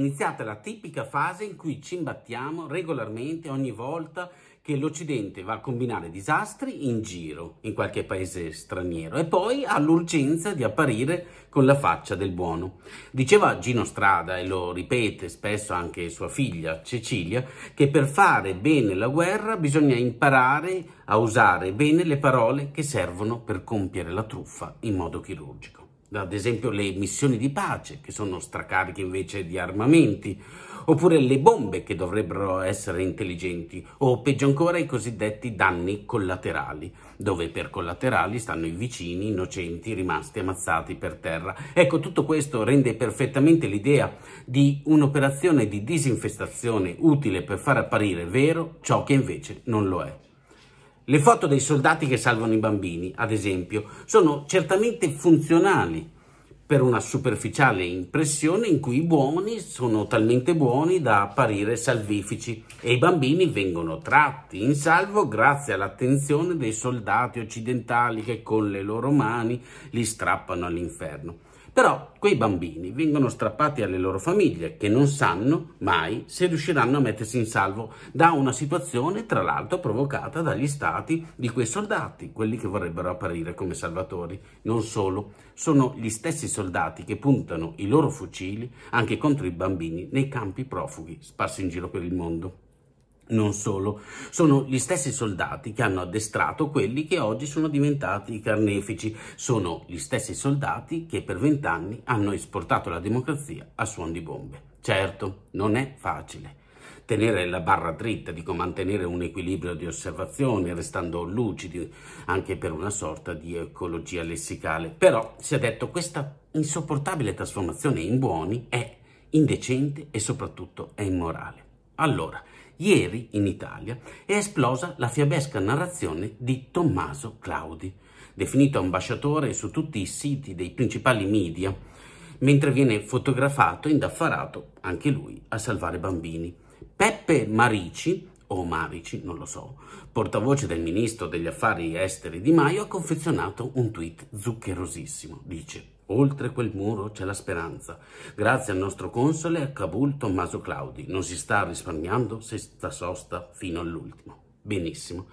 Iniziata la tipica fase in cui ci imbattiamo regolarmente ogni volta che l'Occidente va a combinare disastri in giro, in qualche paese straniero, e poi ha l'urgenza di apparire con la faccia del buono. Diceva Gino Strada, e lo ripete spesso anche sua figlia Cecilia, che per fare bene la guerra bisogna imparare a usare bene le parole che servono per compiere la truffa in modo chirurgico ad esempio le missioni di pace che sono stracariche invece di armamenti, oppure le bombe che dovrebbero essere intelligenti, o peggio ancora i cosiddetti danni collaterali, dove per collaterali stanno i vicini innocenti rimasti ammazzati per terra. Ecco, tutto questo rende perfettamente l'idea di un'operazione di disinfestazione utile per far apparire vero ciò che invece non lo è. Le foto dei soldati che salvano i bambini, ad esempio, sono certamente funzionali per una superficiale impressione in cui i buoni sono talmente buoni da apparire salvifici e i bambini vengono tratti in salvo grazie all'attenzione dei soldati occidentali che con le loro mani li strappano all'inferno. Però quei bambini vengono strappati alle loro famiglie che non sanno mai se riusciranno a mettersi in salvo da una situazione tra l'altro provocata dagli stati di quei soldati, quelli che vorrebbero apparire come salvatori. Non solo, sono gli stessi soldati che puntano i loro fucili anche contro i bambini nei campi profughi sparsi in giro per il mondo. Non solo, sono gli stessi soldati che hanno addestrato quelli che oggi sono diventati i carnefici, sono gli stessi soldati che per vent'anni hanno esportato la democrazia a suon di bombe. Certo, non è facile. Tenere la barra dritta, dico mantenere un equilibrio di osservazione, restando lucidi anche per una sorta di ecologia lessicale. Però si è detto questa insopportabile trasformazione in buoni è indecente e soprattutto è immorale. Allora, ieri in Italia è esplosa la fiabesca narrazione di Tommaso Claudi, definito ambasciatore su tutti i siti dei principali media, mentre viene fotografato e indaffarato anche lui a salvare bambini. Peppe Marici o Marici, non lo so, portavoce del ministro degli affari esteri Di Maio, ha confezionato un tweet zuccherosissimo. Dice: Oltre quel muro c'è la speranza. Grazie al nostro console a Kabul Tommaso Claudi, non si sta risparmiando se sta sosta fino all'ultimo. Benissimo.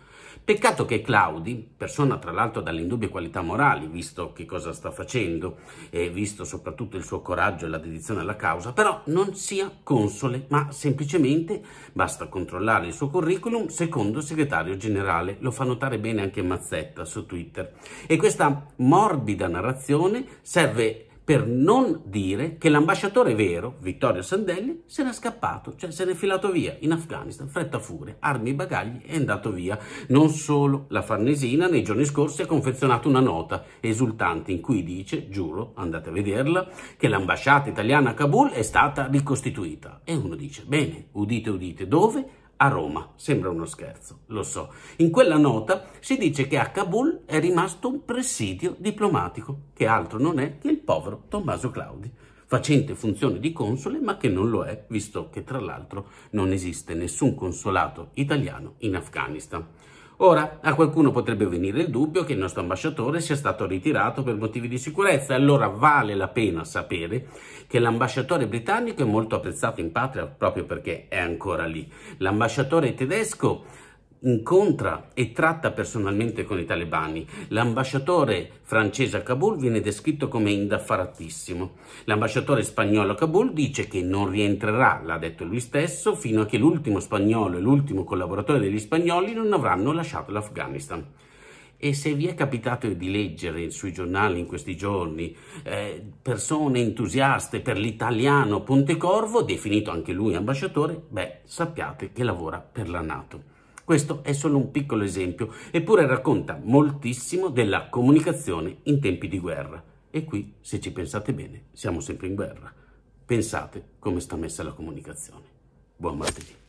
Peccato che Claudi, persona tra l'altro dalle indubbie qualità morali, visto che cosa sta facendo e visto soprattutto il suo coraggio e la dedizione alla causa, però non sia console, ma semplicemente basta controllare il suo curriculum secondo segretario generale. Lo fa notare bene anche Mazzetta su Twitter. E questa morbida narrazione serve per non dire che l'ambasciatore vero, Vittorio Sandelli, se n'è scappato, cioè se n'è filato via in Afghanistan, fretta furia, armi e bagagli, è andato via. Non solo, la Farnesina nei giorni scorsi ha confezionato una nota esultante in cui dice, giuro, andate a vederla, che l'ambasciata italiana a Kabul è stata ricostituita. E uno dice, bene, udite, udite, dove? a Roma. Sembra uno scherzo, lo so. In quella nota si dice che a Kabul è rimasto un presidio diplomatico, che altro non è che il povero Tommaso Claudi, facente funzione di console, ma che non lo è, visto che tra l'altro non esiste nessun consolato italiano in Afghanistan. Ora, a qualcuno potrebbe venire il dubbio che il nostro ambasciatore sia stato ritirato per motivi di sicurezza, allora vale la pena sapere che l'ambasciatore britannico è molto apprezzato in patria proprio perché è ancora lì. L'ambasciatore tedesco incontra e tratta personalmente con i talebani. L'ambasciatore francese a Kabul viene descritto come indaffaratissimo. L'ambasciatore spagnolo a Kabul dice che non rientrerà, l'ha detto lui stesso, fino a che l'ultimo spagnolo e l'ultimo collaboratore degli spagnoli non avranno lasciato l'Afghanistan. E se vi è capitato di leggere sui giornali in questi giorni eh, persone entusiaste per l'italiano Pontecorvo, definito anche lui ambasciatore, beh, sappiate che lavora per la Nato. Questo è solo un piccolo esempio, eppure racconta moltissimo della comunicazione in tempi di guerra. E qui, se ci pensate bene, siamo sempre in guerra. Pensate come sta messa la comunicazione. Buon martedì.